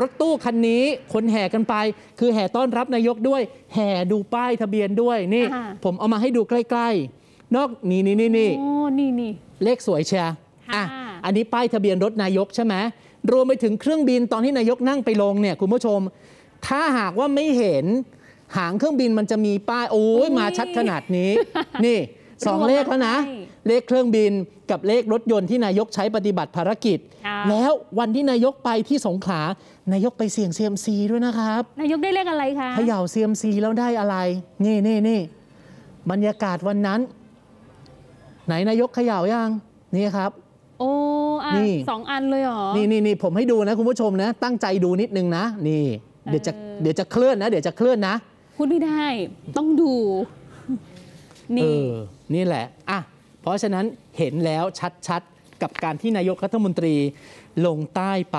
รถตู้คันนี้คนแห่กันไป คือแห่ต้อนรับนายกด้วย แห่ดูป้ายทะเบียนด้วยนี่ผมเอามาให้ดูใกล้ ๆ นอกนี่นี่นี่นี่โอ้นี่นี่เลขสวยเชียร์อ่ะ่ะอันนี้ป้ายทะเบียนรถนายกใช่ไหมรวมไปถึงเครื่องบินตอนที่นายกนั่งไปลงเนี่ยคุณผู้ชม ถ้าหากว่าไม่เห็น หางเครื่องบินมันจะมีป้ายโอ้ยมาชัดขนาดนี้ นี่สองเลขแล้วนะ เลขเครื่องบินกับเลขรถยนต์ที่นายกใช้ปฏิบัติภารกิจ แล้ววันที่นายกไปที่สงขลานายกไปเสี่ยงเซียมซีด้วยนะครับ นายกได้เลขอะไรคะเขย่าเซียมซีแล้วได้อะไร นี่นี่นี่บรรยากาศวันนั้น ไหนนายกเขย่ายังนี่ครับ โอ้อันสองอันเลยเหรอนี่นี่นี่ผมให้ดูนะคุณผู้ชมนะ ตั้งใจดูนิดนึงนะ นี่ เดี๋ยวจะเดี๋ยวจะเคลื่อนนะเดี๋ยวจะเคลื่อนนะพูดไม่ได้ ต้องดูนี่นี่แหละ อ่ะ เพราะฉะนั้นเห็นแล้วชัด ๆ กับการที่นายกรัฐมนตรีลงใต้ไป